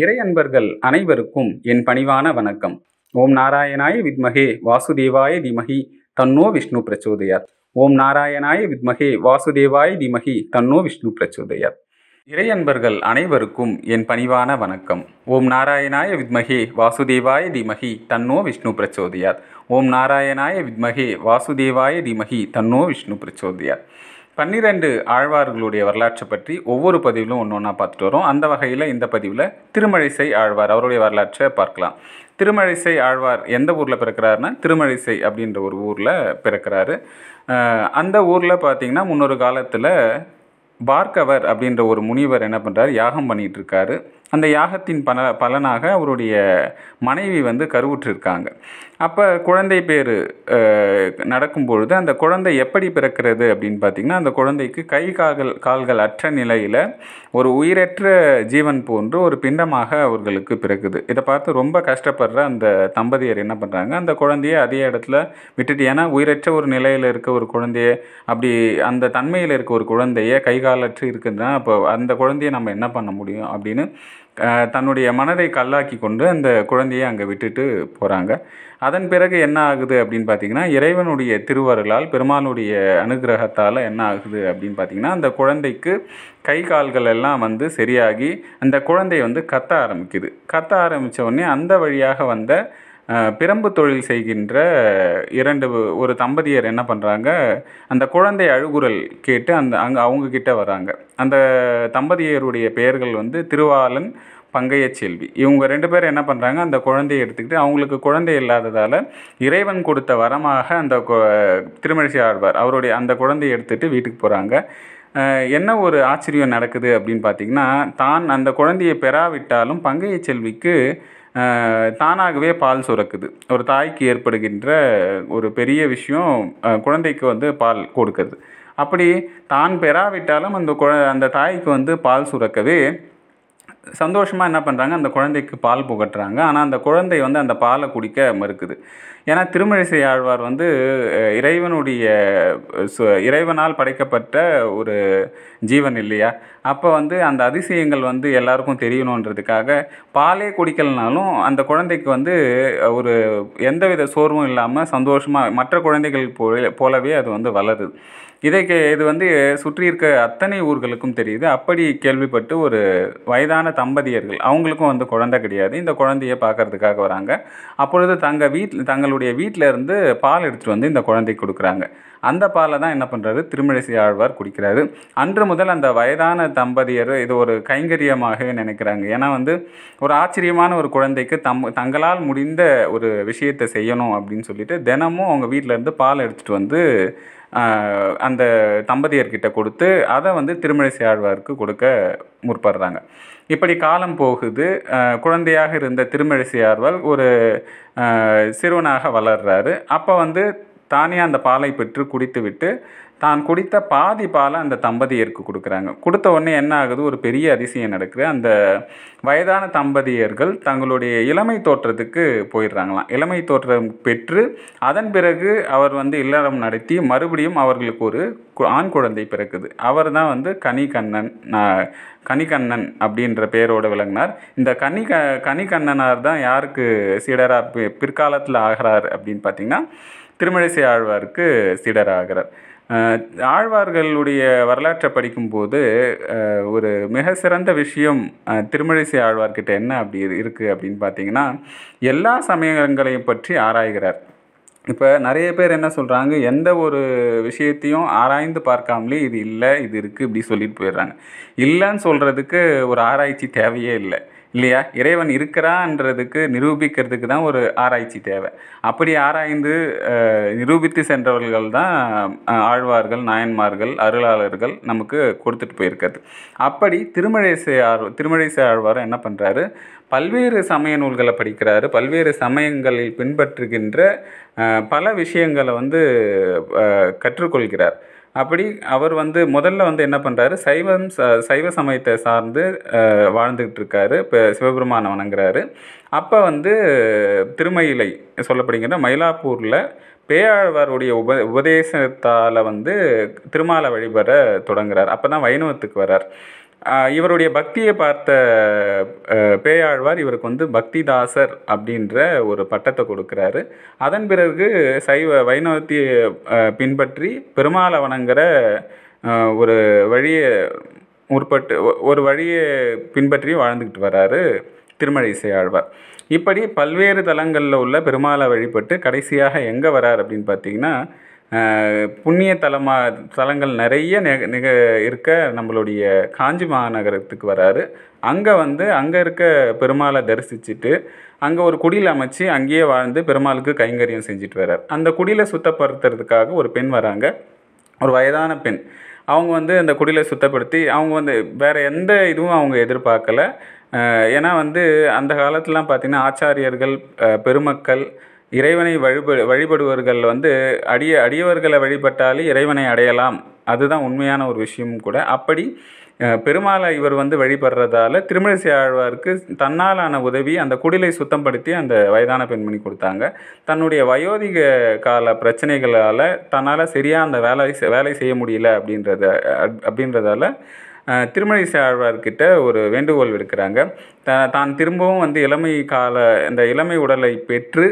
இறை அன்பர்கள் அனைவருக்கும் என் பணிவான வணக்கம் ஓம் நாராயணாய வித்மகே வாசுதேவாய திமகி தன்னோ விஷ்ணு பிரச்சோதயார் ஓம் நாராயணாய வித்மகே வாசுதேவாய திமகி தன்னோ விஷ்ணு பிரச்சோதயார் இறை அன்பர்கள் அனைவருக்கும் என் பணிவான வணக்கம் ஓம் நாராயணாய வித்மகே வாசுதேவாய திமகி தன்னோ விஷ்ணு பிரச்சோதயார் ஓம் நாராயணாய வித்மகே வாசுதேவாய திமகி தன்னோ விஷ்ணு பிரச்சோதயார் பன்னிரண்டு ஆழ்வார்களுடைய வரலாற்றை பற்றி ஒவ்வொரு பதிவிலும் ஒன்று ஒன்றா பார்த்துட்டு வரும் அந்த வகையில் இந்த பதிவில் திருமழிசை ஆழ்வார் அவருடைய வரலாற்றை பார்க்கலாம் திருமழிசை ஆழ்வார் எந்த ஊரில் பிறக்கிறாருன்னா திருமழிசை அப்படின்ற ஒரு ஊரில் பிறக்கிறாரு அந்த ஊரில் பார்த்திங்கன்னா முன்னொரு காலத்தில் பார்க்கவர் அப்படின்ற ஒரு முனிவர் என்ன பண்ணுறாரு யாகம் பண்ணிகிட்ருக்காரு அந்த யாகத்தின் பல பலனாக அவருடைய மனைவி வந்து கருவுற்றிருக்காங்க அப்போ குழந்தை பேர் நடக்கும் பொழுது அந்த குழந்தை எப்படி பிறக்கிறது அப்படின்னு பார்த்திங்கன்னா அந்த குழந்தைக்கு கை கால்கள் கால்கள் அற்ற நிலையில் ஒரு உயிரற்ற ஜீவன் போன்று ஒரு பிண்டமாக அவர்களுக்கு பிறகுது இதை பார்த்து ரொம்ப கஷ்டப்படுற அந்த தம்பதியர் என்ன பண்ணுறாங்க அந்த குழந்தையை அதே இடத்துல விட்டுட்டு ஏன்னா உயிரற்ற ஒரு நிலையில் இருக்க ஒரு குழந்தைய அப்படி அந்த தன்மையில் இருக்க ஒரு குழந்தைய கை காலற்று இருக்குதுன்னா அப்போ அந்த குழந்தைய நம்ம என்ன பண்ண முடியும் அப்படின்னு தன்னுடைய மனதை கல்லாக்கி கொண்டு அந்த குழந்தையை அங்கே விட்டுட்டு போகிறாங்க அதன் பிறகு என்ன ஆகுது அப்படின்னு பார்த்தீங்கன்னா இறைவனுடைய திருவருளால் பெருமானுடைய அனுகிரகத்தால் என்ன ஆகுது அப்படின்னு பார்த்தீங்கன்னா அந்த குழந்தைக்கு கை கால்கள் எல்லாம் வந்து சரியாகி அந்த குழந்தை வந்து கத்த ஆரம்பிக்குது கத்த ஆரம்பித்த உடனே அந்த வழியாக வந்த பிரம்பு தொழில் செய்கின்ற இரண்டு ஒரு தம்பதியர் என்ன பண்ணுறாங்க அந்த குழந்தை அழுகுரல் கேட்டு அந்த அங்கே அவங்கக்கிட்ட வராங்க அந்த தம்பதியருடைய பெயர்கள் வந்து திருவாளன் பங்கைய செல்வி இவங்க ரெண்டு பேரும் என்ன பண்ணுறாங்க அந்த குழந்தையை எடுத்துக்கிட்டு அவங்களுக்கு குழந்தை இல்லாததால் இறைவன் கொடுத்த வரமாக அந்த திருமழிசை ஆழ்வார் அவருடைய அந்த குழந்தையை எடுத்துகிட்டு வீட்டுக்கு போகிறாங்க என்ன ஒரு ஆச்சரியம் நடக்குது அப்படின்னு பார்த்திங்கன்னா தான் அந்த குழந்தையை பெறாவிட்டாலும் பங்கைய செல்விக்கு தானாகவே பால் சுரக்குது ஒரு தாய்க்கு ஏற்படுகின்ற ஒரு பெரிய விஷயம் குழந்தைக்கு வந்து பால் கொடுக்கறது அப்படி தான் பெறாவிட்டாலும் அந்த குழ அந்த தாய்க்கு வந்து பால் சுரக்கவே சந்தோஷமாக என்ன பண்ணுறாங்க அந்த குழந்தைக்கு பால் புகட்டுறாங்க ஆனால் அந்த குழந்தை வந்து அந்த பாலை குடிக்க மறுக்குது ஏன்னா திருமழிசை ஆழ்வார் வந்து இறைவனுடைய இறைவனால் படைக்கப்பட்ட ஒரு ஜீவன் இல்லையா அப்போ வந்து அந்த அதிசயங்கள் வந்து எல்லாருக்கும் தெரியணுன்றதுக்காக பாலே குடிக்கலனாலும் அந்த குழந்தைக்கு வந்து ஒரு எந்தவித சோர்வும் இல்லாமல் சந்தோஷமாக மற்ற குழந்தைகள் போலவே அது வந்து வளருது இதை இது வந்து சுற்றி இருக்க அத்தனை ஊர்களுக்கும் தெரியுது அப்படி கேள்விப்பட்டு ஒரு வயதான தம்பதியர்கள் அவங்களுக்கும் வந்து குழந்தை கிடையாது இந்த குழந்தைய பார்க்கறதுக்காக வராங்க அப்பொழுது தங்கள் வீட்டில் தங்களுடைய வீட்டில் இருந்து பால் எடுத்துகிட்டு வந்து இந்த குழந்தைக்கு கொடுக்குறாங்க அந்த பாலை தான் என்ன பண்ணுறாரு திருமழிசை ஆழ்வார் குடிக்கிறாரு அன்று முதல் அந்த வயதான தம்பதியர் இது ஒரு கைங்கரியமாக நினைக்கிறாங்க ஏன்னா வந்து ஒரு ஆச்சரியமான ஒரு குழந்தைக்கு தம் தங்களால் முடிந்த ஒரு விஷயத்தை செய்யணும் அப்படின்னு சொல்லிட்டு தினமும் அவங்க வீட்டிலேருந்து பால் எடுத்துகிட்டு வந்து அந்த தம்பதியர்கிட்ட கொடுத்து அதை வந்து திருமழிசை ஆழ்வாருக்கு கொடுக்க முற்படுறாங்க இப்படி காலம் போகுது குழந்தையாக இருந்த திருமழிசை ஆழ்வார் ஒரு சிறுவனாக வளர்றாரு அப்போ வந்து தானே அந்த பாலை பெற்று குடித்துவிட்டு தான் குடித்த பாதி பாலை அந்த தம்பதியருக்கு கொடுக்குறாங்க கொடுத்த உடனே என்ன ஆகுது ஒரு பெரிய அதிசயம் நடக்குது அந்த வயதான தம்பதியர்கள் தங்களுடைய இளமை தோற்றத்துக்கு போயிடுறாங்களாம் இளமை தோற்றம் பெற்று அதன் பிறகு அவர் வந்து இல்லறம் நடத்தி மறுபடியும் அவர்களுக்கு ஒரு ஆண் குழந்தை பிறக்குது அவர் தான் வந்து கனிகண்ணன் கனிகண்ணன் அப்படின்ற பேரோடு விளங்கினார் இந்த கனி க கனிகண்ணனார் தான் யாருக்கு சீடராக பிற்காலத்தில் ஆகிறார் அப்படின்னு பார்த்திங்கன்னா திருமழிசை ஆழ்வாருக்கு சீடராகிறார் ஆழ்வார்களுடைய வரலாற்றை படிக்கும்போது ஒரு மிக சிறந்த விஷயம் திருமழிசை ஆழ்வார்கிட்ட என்ன அப்படி இருக்குது அப்படின்னு பார்த்தீங்கன்னா எல்லா சமயங்களையும் பற்றி ஆராய்கிறார் இப்போ நிறைய பேர் என்ன சொல்கிறாங்க எந்த ஒரு விஷயத்தையும் ஆராய்ந்து பார்க்காமலே இது இல்லை இது இருக்குது இப்படி சொல்லிட்டு போயிடுறாங்க இல்லைன்னு சொல்கிறதுக்கு ஒரு ஆராய்ச்சி தேவையே இல்லை இல்லையா இறைவன் இருக்கிறான்றதுக்கு நிரூபிக்கிறதுக்கு தான் ஒரு ஆராய்ச்சி தேவை அப்படி ஆராய்ந்து நிரூபித்து சென்றவர்கள் தான் ஆழ்வார்கள் நாயன்மார்கள் அருளாளர்கள் நமக்கு கொடுத்துட்டு போயிருக்கிறது அப்படி திருமழிசை ஆழ் திருமழிசை ஆழ்வார் என்ன பண்ணுறாரு பல்வேறு சமய நூல்களை படிக்கிறாரு பல்வேறு சமயங்களில் பின்பற்றுகின்ற பல விஷயங்களை வந்து கற்றுக்கொள்கிறார் அப்படி அவர் வந்து முதல்ல வந்து என்ன பண்ணுறாரு சைவம் ச சைவ சமயத்தை சார்ந்து வாழ்ந்துக்கிட்டு இருக்காரு இப்போ சிவபெருமான வணங்குறாரு அப்போ வந்து திருமயிலை சொல்லப்படுகின்ற மயிலாப்பூரில் பேயாழ்வாருடைய உப உபதேசத்தால் வந்து திருமாலை வழிபட தொடங்குறார் அப்போ தான் வைணவத்துக்கு வர்றார் இவருடைய பக்தியை பார்த்த பேயாழ்வார் இவருக்கு வந்து பக்திதாசர் அப்படின்ற ஒரு பட்டத்தை கொடுக்குறாரு அதன் பிறகு சைவ வைணவத்தை பின்பற்றி பெருமாளை வணங்குற ஒரு வழியை முற்பட்டு ஒரு வழியை பின்பற்றி வாழ்ந்துக்கிட்டு வராரு திருமலை இசையாழ்வார் இப்படி பல்வேறு தலங்களில் உள்ள பெருமாளை வழிபட்டு கடைசியாக எங்கே வரார் அப்படின்னு பார்த்தீங்கன்னா புண்ணிய தலமாக தலங்கள் நிறைய நிக நிக இருக்க நம்மளுடைய காஞ்சி மாநகரத்துக்கு வராரு அங்கே வந்து அங்கே இருக்க பெருமாளை தரிசிச்சுட்டு அங்கே ஒரு குடியில் அமைச்சு அங்கேயே வாழ்ந்து பெருமாளுக்கு கைங்கரியம் செஞ்சுட்டு வர்றார் அந்த குடியில் சுத்தப்படுத்துறதுக்காக ஒரு பெண் வராங்க ஒரு வயதான பெண் அவங்க வந்து அந்த குடியில் சுத்தப்படுத்தி அவங்க வந்து வேறு எந்த இதுவும் அவங்க எதிர்பார்க்கலை ஏன்னா வந்து அந்த காலத்துலலாம் பார்த்திங்கன்னா ஆச்சாரியர்கள் பெருமக்கள் இறைவனை வழிபடு வழிபடுபவர்கள் வந்து அடிய அடியவர்களை வழிபட்டாலே இறைவனை அடையலாம் அதுதான் உண்மையான ஒரு விஷயமும் கூட அப்படி பெருமாளை இவர் வந்து வழிபடுறதால திருமணிசை ஆழ்வாருக்கு தன்னாலான உதவி அந்த குடிலை சுத்தம் படுத்தி அந்த வயதான பெண்மணி கொடுத்தாங்க தன்னுடைய வயோதிக கால பிரச்சனைகளால் தன்னால் சரியாக அந்த வேலை வேலை செய்ய முடியல அப்படின்றத அப்படின்றதால திருமணிசை ஆழ்வார்கிட்ட ஒரு வேண்டுகோள் விடுக்கிறாங்க த தான் திரும்பவும் வந்து இளமை கால இந்த இளமை உடலை பெற்று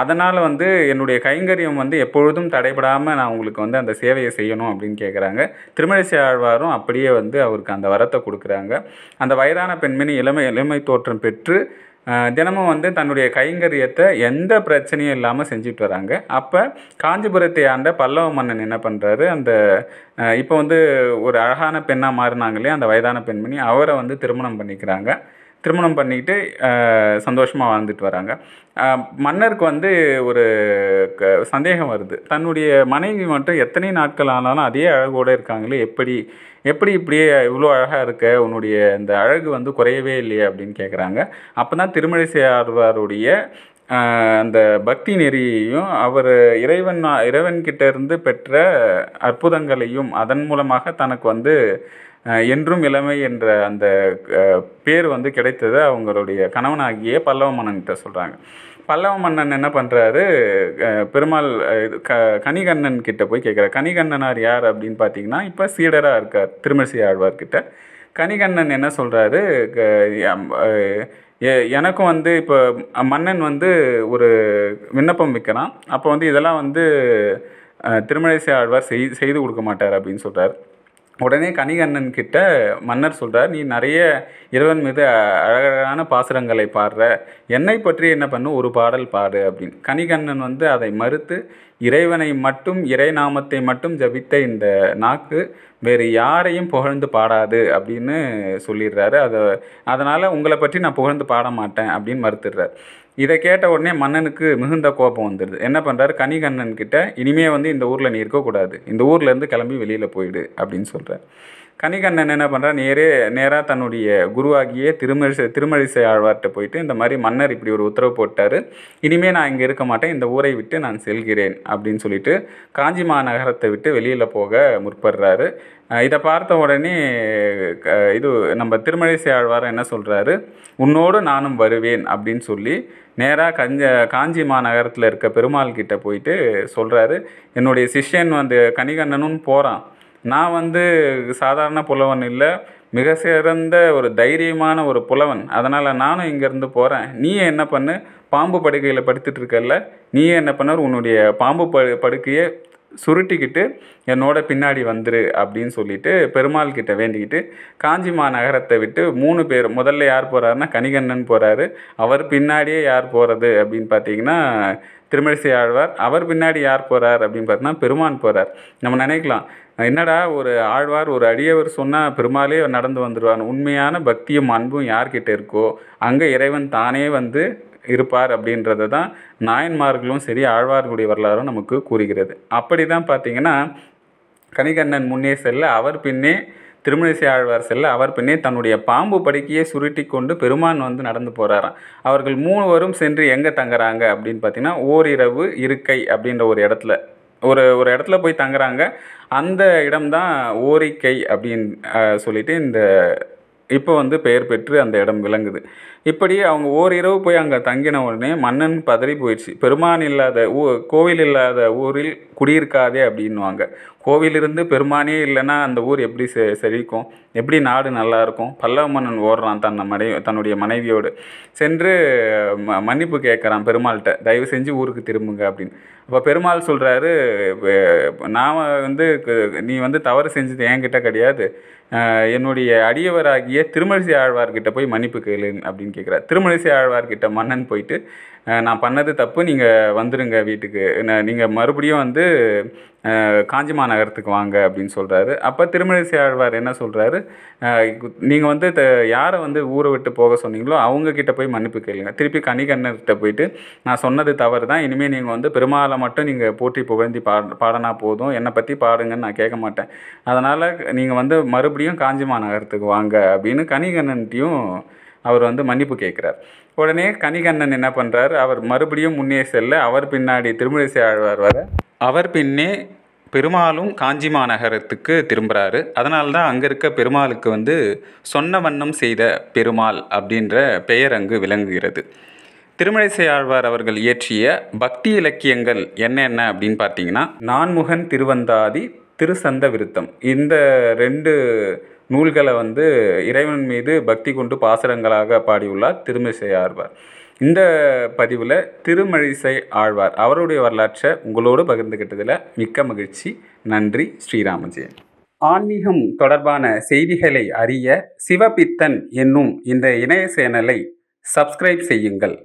அதனால் வந்து என்னுடைய கைங்கரியம் வந்து எப்பொழுதும் தடைபடாமல் நான் உங்களுக்கு வந்து அந்த சேவையை செய்யணும் அப்படின்னு கேட்குறாங்க திருமழிசை ஆழ்வாரும் அப்படியே வந்து அவருக்கு அந்த வரத்தை கொடுக்குறாங்க அந்த வயதான பெண்மணி இளமை இளமை தோற்றம் பெற்று தினமும் வந்து தன்னுடைய கைங்கரியத்தை எந்த பிரச்சனையும் இல்லாமல் செஞ்சுட்டு வராங்க அப்போ காஞ்சிபுரத்தை ஆண்ட பல்லவ மன்னன் என்ன பண்ணுறாரு அந்த இப்போ வந்து ஒரு அழகான பெண்ணாக மாறினாங்களே அந்த வயதான பெண்மணி அவரை வந்து திருமணம் பண்ணிக்கிறாங்க திருமணம் பண்ணிக்கிட்டு சந்தோஷமாக வாழ்ந்துட்டு வராங்க மன்னருக்கு வந்து ஒரு க சந்தேகம் வருது தன்னுடைய மனைவி மட்டும் எத்தனை நாட்கள் ஆனாலும் அதே அழகோடு இருக்காங்களே எப்படி எப்படி இப்படியே இவ்வளோ அழகாக இருக்க உன்னுடைய இந்த அழகு வந்து குறையவே இல்லையே அப்படின்னு கேட்குறாங்க அப்போ தான் திருமழிசை ஆழ்வாருடைய அந்த பக்தி நெறியையும் அவர் இறைவன் இறைவன்கிட்ட இருந்து பெற்ற அற்புதங்களையும் அதன் மூலமாக தனக்கு வந்து என்றும் இளமை என்ற அந்த பேர் வந்து கிடைத்ததை அவங்களுடைய கணவனாகிய பல்லவ மன்னன்கிட்ட சொல்கிறாங்க பல்லவ மன்னன் என்ன பண்ணுறாரு பெருமாள் க கனிகண்ணன் கிட்டே போய் கேட்குறாரு கனிகண்ணனார் யார் அப்படின்னு பார்த்தீங்கன்னா இப்போ சீடராக இருக்கார் திருமசி ஆழ்வார்கிட்ட கனிகண்ணன் என்ன சொல்கிறாரு எனக்கும் வந்து இப்போ மன்னன் வந்து ஒரு விண்ணப்பம் விற்கிறான் அப்போ வந்து இதெல்லாம் வந்து திருமலை ஆழ்வார் செய் செய்து கொடுக்க மாட்டார் அப்படின்னு சொல்கிறார் உடனே கணிகண்ணன் கிட்ட மன்னர் சொல்கிறார் நீ நிறைய இறைவன் மீது அழகழகான பாசுரங்களை பாடுற என்னை பற்றி என்ன பண்ணு ஒரு பாடல் பாடு அப்படின்னு கணிகண்ணன் வந்து அதை மறுத்து இறைவனை மட்டும் இறை நாமத்தை மட்டும் ஜபித்த இந்த நாக்கு வேறு யாரையும் புகழ்ந்து பாடாது அப்படின்னு சொல்லிடுறாரு அதை அதனால் உங்களை பற்றி நான் புகழ்ந்து பாட மாட்டேன் அப்படின்னு மறுத்துடுறார் இதை கேட்ட உடனே மன்னனுக்கு மிகுந்த கோபம் வந்துடுது என்ன பண்ணுறாரு கனிகண்ணன் கிட்ட இனிமே வந்து இந்த ஊரில் நீ இருக்கக்கூடாது இந்த ஊர்லேருந்து கிளம்பி வெளியில் போயிடு அப்படின்னு சொல்கிறார் கனிகண்ணன் என்ன பண்ணுறா நேரே நேராக தன்னுடைய குருவாகியே திருமழிசை திருமழிசை ஆழ்வார்கிட்ட போயிட்டு இந்த மாதிரி மன்னர் இப்படி ஒரு உத்தரவு போட்டார் இனிமேல் நான் இங்கே இருக்க மாட்டேன் இந்த ஊரை விட்டு நான் செல்கிறேன் அப்படின்னு சொல்லிட்டு காஞ்சி மாநகரத்தை விட்டு வெளியில் போக முற்படுறாரு இதை பார்த்த உடனே இது நம்ம திருமழிசை ஆழ்வார் என்ன சொல்கிறாரு உன்னோடு நானும் வருவேன் அப்படின்னு சொல்லி நேராக கஞ்ச காஞ்சி மாநகரத்தில் இருக்க பெருமாள் கிட்ட போயிட்டு சொல்கிறாரு என்னுடைய சிஷ்யன் வந்து கனிகண்ணனும் போகிறான் நான் வந்து சாதாரண புலவன் இல்லை மிக சிறந்த ஒரு தைரியமான ஒரு புலவன் அதனால் நானும் இங்கேருந்து போகிறேன் நீ என்ன பண்ணு பாம்பு படுக்கையில் படுத்துட்டு இருக்கல்ல நீயே என்ன பண்ண உன்னுடைய பாம்பு படு படுக்கையை சுருட்டிக்கிட்டு என்னோட பின்னாடி வந்துரு அப்படின்னு சொல்லிட்டு பெருமாள் கிட்ட வேண்டிக்கிட்டு காஞ்சிமா நகரத்தை விட்டு மூணு பேர் முதல்ல யார் போகிறாருன்னா கனிகண்ணன் போகிறாரு அவர் பின்னாடியே யார் போகிறது அப்படின்னு பார்த்தீங்கன்னா திருமழிசை ஆழ்வார் அவர் பின்னாடி யார் போகிறார் அப்படின்னு பார்த்தோன்னா பெருமான் போகிறார் நம்ம நினைக்கலாம் என்னடா ஒரு ஆழ்வார் ஒரு அடியவர் சொன்னால் பெருமாளே நடந்து வந்துடுவார் உண்மையான பக்தியும் அன்பும் யார்கிட்ட இருக்கோ அங்கே இறைவன் தானே வந்து இருப்பார் அப்படின்றத தான் நாயன்மார்களும் சரி ஆழ்வார்களுடைய வரலாறும் நமக்கு கூறுகிறது அப்படி தான் பார்த்தீங்கன்னா கணிகண்ணன் முன்னே செல்ல அவர் பின்னே திருமணிசை ஆழ்வார் செல்ல அவர் பின்னே தன்னுடைய பாம்பு படுக்கையே சுருட்டி கொண்டு பெருமான் வந்து நடந்து போகிறாராம் அவர்கள் மூணுவரும் சென்று எங்கே தங்குறாங்க அப்படின்னு பார்த்தீங்கன்னா ஓரிரவு இருக்கை அப்படின்ற ஒரு இடத்துல ஒரு ஒரு இடத்துல போய் தங்குறாங்க அந்த இடம்தான் ஓரிக்கை அப்படின்னு சொல்லிட்டு இந்த இப்போ வந்து பெயர் பெற்று அந்த இடம் விளங்குது இப்படி அவங்க ஓரிரவு போய் அங்கே தங்கின உடனே மன்னன் பதறி போயிடுச்சு பெருமான் இல்லாத ஊ கோவில் இல்லாத ஊரில் குடியிருக்காதே அப்படின்வாங்க கோவிலிருந்து பெருமானே இல்லைன்னா அந்த ஊர் எப்படி செ செழிக்கும் எப்படி நாடு நல்லாயிருக்கும் பல்லவ மன்னன் ஓடுறான் தன் மனை தன்னுடைய மனைவியோடு சென்று ம மன்னிப்பு கேட்குறான் பெருமாள்கிட்ட தயவு செஞ்சு ஊருக்கு திரும்புங்க அப்படின்னு அப்போ பெருமாள் சொல்கிறாரு நான் வந்து நீ வந்து தவறு செஞ்சது என்கிட்ட கிடையாது என்னுடைய அடியவராகிய திருமழிசை ஆழ்வார்கிட்ட போய் மன்னிப்பு கேளு அப்படின்னு கேட்குறாரு திருமழிசை ஆழ்வார்கிட்ட மன்னன் போயிட்டு நான் பண்ணது தப்பு நீங்கள் வந்துடுங்க வீட்டுக்கு என்ன நீங்கள் மறுபடியும் வந்து காஞ்சிமா நகரத்துக்கு வாங்க அப்படின்னு சொல்கிறாரு அப்போ திருமணசி ஆழ்வார் என்ன சொல்கிறாரு நீங்கள் வந்து த யாரை வந்து ஊரை விட்டு போக சொன்னீங்களோ அவங்கக்கிட்ட போய் மன்னிப்பு கேளுங்க திருப்பி கனிகண்ணர்கிட்ட போயிட்டு நான் சொன்னது தவறு தான் இனிமேல் நீங்கள் வந்து பெருமாளை மட்டும் நீங்கள் போற்றி புகழ்ந்தி பா பாடனா போதும் என்னை பற்றி பாடுங்கன்னு நான் கேட்க மாட்டேன் அதனால் நீங்கள் வந்து மறுபடியும் காஞ்சிமா நகரத்துக்கு வாங்க அப்படின்னு கனிகண்ணன்ட்டையும் அவர் வந்து மன்னிப்பு கேட்குறார் உடனே கனிகண்ணன் என்ன பண்ணுறார் அவர் மறுபடியும் முன்னே செல்ல அவர் பின்னாடி திருமுழிசை ஆழ்வார் வர அவர் பின்னே பெருமாளும் காஞ்சி மாநகரத்துக்கு திரும்புகிறாரு அதனால தான் அங்கே இருக்க பெருமாளுக்கு வந்து சொன்ன வண்ணம் செய்த பெருமாள் அப்படின்ற பெயர் அங்கு விளங்குகிறது திருமலைசை ஆழ்வார் அவர்கள் இயற்றிய பக்தி இலக்கியங்கள் என்னென்ன அப்படின்னு பார்த்தீங்கன்னா நான்முகன் திருவந்தாதி திருசந்த விருத்தம் இந்த ரெண்டு நூல்களை வந்து இறைவன் மீது பக்தி கொண்டு பாசுரங்களாக பாடியுள்ளார் திருமிசை ஆழ்வார் இந்த பதிவில் திருமழிசை ஆழ்வார் அவருடைய வரலாற்றை உங்களோடு பகிர்ந்துக்கிட்டதில் மிக்க மகிழ்ச்சி நன்றி ஸ்ரீராமஜெயன் ஆன்மீகம் தொடர்பான செய்திகளை அறிய சிவபித்தன் என்னும் இந்த இணைய சேனலை சப்ஸ்கிரைப் செய்யுங்கள்